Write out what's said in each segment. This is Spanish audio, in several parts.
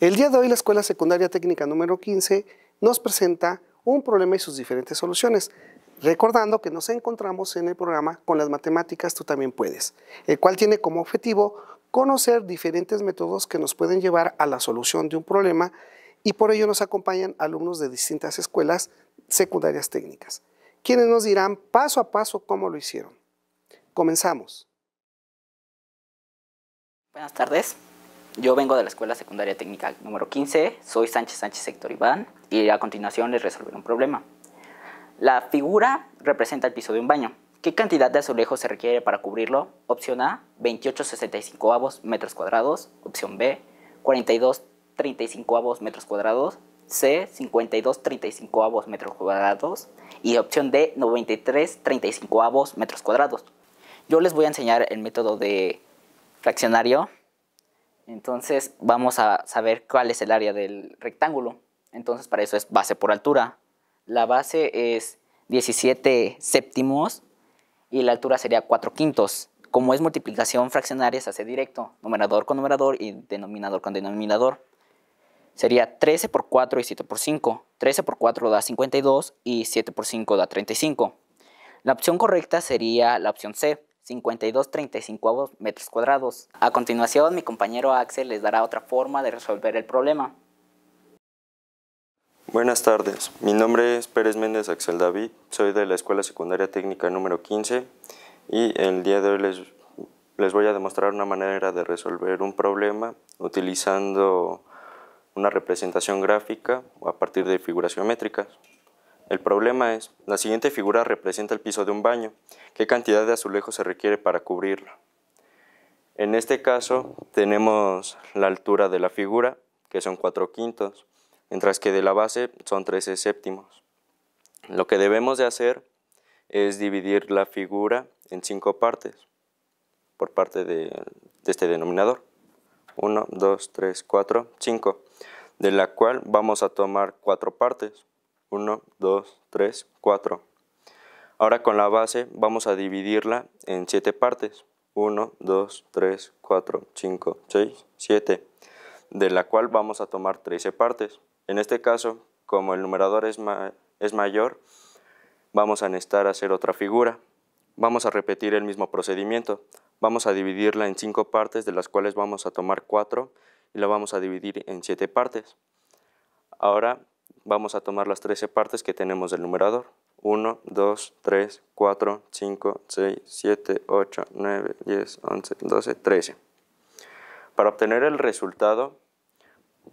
El día de hoy la Escuela Secundaria Técnica número 15 nos presenta un problema y sus diferentes soluciones, recordando que nos encontramos en el programa Con las matemáticas tú también puedes, el cual tiene como objetivo conocer diferentes métodos que nos pueden llevar a la solución de un problema y por ello nos acompañan alumnos de distintas escuelas secundarias técnicas, quienes nos dirán paso a paso cómo lo hicieron. Comenzamos. Buenas tardes. Yo vengo de la Escuela Secundaria Técnica número 15, soy Sánchez Sánchez Héctor Iván y a continuación les resolveré un problema. La figura representa el piso de un baño. ¿Qué cantidad de azulejos se requiere para cubrirlo? Opción A, 28,65 avos metros cuadrados. Opción B, 42,35 avos metros cuadrados. C, 52,35 avos metros cuadrados. Y opción D, 93,35 avos metros cuadrados. Yo les voy a enseñar el método de fraccionario entonces vamos a saber cuál es el área del rectángulo. Entonces para eso es base por altura. La base es 17 séptimos y la altura sería 4 quintos. Como es multiplicación fraccionaria se hace directo, numerador con numerador y denominador con denominador. Sería 13 por 4 y 7 por 5. 13 por 4 da 52 y 7 por 5 da 35. La opción correcta sería la opción C, 52 35 metros cuadrados. A continuación, mi compañero Axel les dará otra forma de resolver el problema. Buenas tardes, mi nombre es Pérez Méndez Axel David, soy de la Escuela Secundaria Técnica número 15 y el día de hoy les, les voy a demostrar una manera de resolver un problema utilizando una representación gráfica a partir de figuración geométricas. El problema es, la siguiente figura representa el piso de un baño. ¿Qué cantidad de azulejos se requiere para cubrirlo? En este caso tenemos la altura de la figura, que son 4 quintos, mientras que de la base son 13 séptimos. Lo que debemos de hacer es dividir la figura en 5 partes por parte de, de este denominador. 1, 2, 3, 4, 5, de la cual vamos a tomar 4 partes. 1, 2, 3, 4. Ahora con la base vamos a dividirla en 7 partes. 1, 2, 3, 4, 5, 6, 7. De la cual vamos a tomar 13 partes. En este caso, como el numerador es, es mayor, vamos a necesitar hacer otra figura. Vamos a repetir el mismo procedimiento. Vamos a dividirla en 5 partes, de las cuales vamos a tomar 4 y la vamos a dividir en 7 partes. Ahora vamos a tomar las 13 partes que tenemos del numerador. 1, 2, 3, 4, 5, 6, 7, 8, 9, 10, 11, 12, 13. Para obtener el resultado,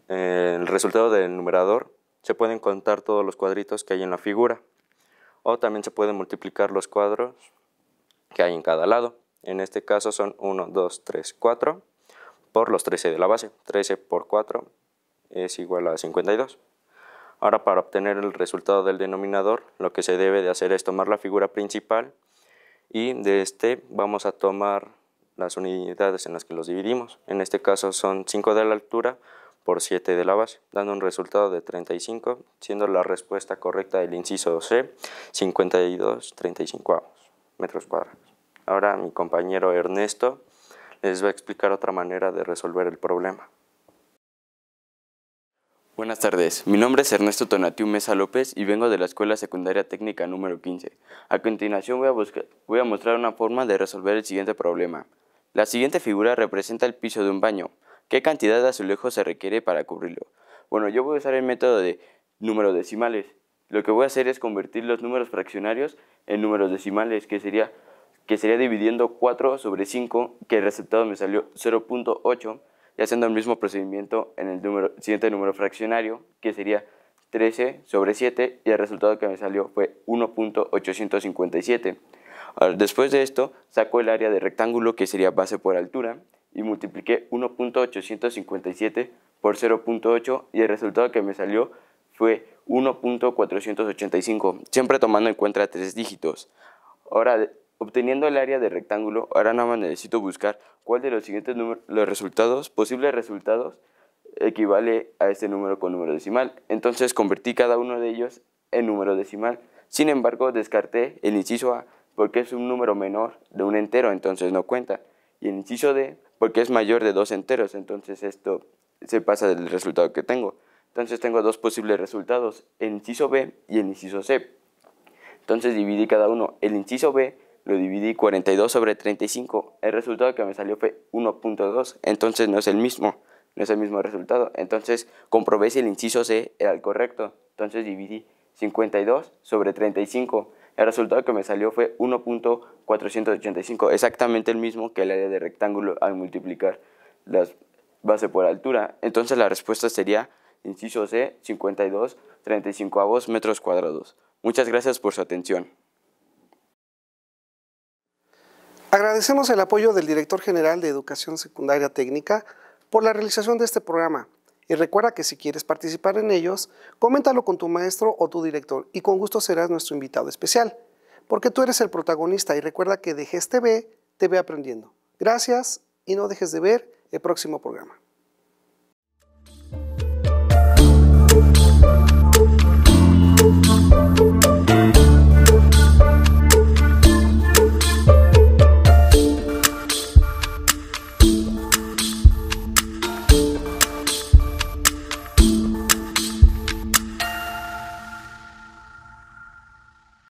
eh, el resultado del numerador, se pueden contar todos los cuadritos que hay en la figura. O también se pueden multiplicar los cuadros que hay en cada lado. En este caso son 1, 2, 3, 4 por los 13 de la base. 13 por 4 es igual a 52. Ahora para obtener el resultado del denominador lo que se debe de hacer es tomar la figura principal y de este vamos a tomar las unidades en las que los dividimos. En este caso son 5 de la altura por 7 de la base, dando un resultado de 35, siendo la respuesta correcta del inciso C, 52, 35 metros cuadrados. Ahora mi compañero Ernesto les va a explicar otra manera de resolver el problema. Buenas tardes, mi nombre es Ernesto Tonatiu Mesa López y vengo de la Escuela Secundaria Técnica número 15. A continuación voy a, mostrar una forma de resolver el siguiente problema. La siguiente figura representa el piso de un baño. ¿Qué cantidad de azulejos se requiere para cubrirlo? Bueno, yo voy a usar el método de números decimales. Lo que voy a hacer es convertir los números fraccionarios en números decimales, que sería, que sería dividiendo 4 sobre 5, que el resultado me salió 0.8 y haciendo el mismo procedimiento en el siguiente número fraccionario, que sería 13 sobre 7 y el resultado que me salió fue 1.857. Después de esto, saco el área de rectángulo que sería base por altura y multipliqué 1.857 por 0.8 y el resultado que me salió fue 1.485, siempre tomando en cuenta tres dígitos. Ahora Obteniendo el área de rectángulo, ahora nada más necesito buscar cuál de los siguientes los resultados, posibles resultados, equivale a este número con número decimal. Entonces convertí cada uno de ellos en número decimal. Sin embargo, descarté el inciso A porque es un número menor de un entero, entonces no cuenta. Y el inciso D porque es mayor de dos enteros, entonces esto se pasa del resultado que tengo. Entonces tengo dos posibles resultados, el inciso B y el inciso C. Entonces dividí cada uno. El inciso B lo dividí 42 sobre 35. El resultado que me salió fue 1.2, entonces no es el mismo, no es el mismo resultado. Entonces comprobé si el inciso C era el correcto. Entonces dividí 52 sobre 35. El resultado que me salió fue 1.485, exactamente el mismo que el área de rectángulo al multiplicar la base por altura. Entonces la respuesta sería inciso C, 52, 35 avos metros cuadrados. Muchas gracias por su atención. Agradecemos el apoyo del director general de Educación Secundaria Técnica por la realización de este programa. Y recuerda que si quieres participar en ellos, coméntalo con tu maestro o tu director y con gusto serás nuestro invitado especial, porque tú eres el protagonista y recuerda que dejes TV, te ve aprendiendo. Gracias y no dejes de ver el próximo programa.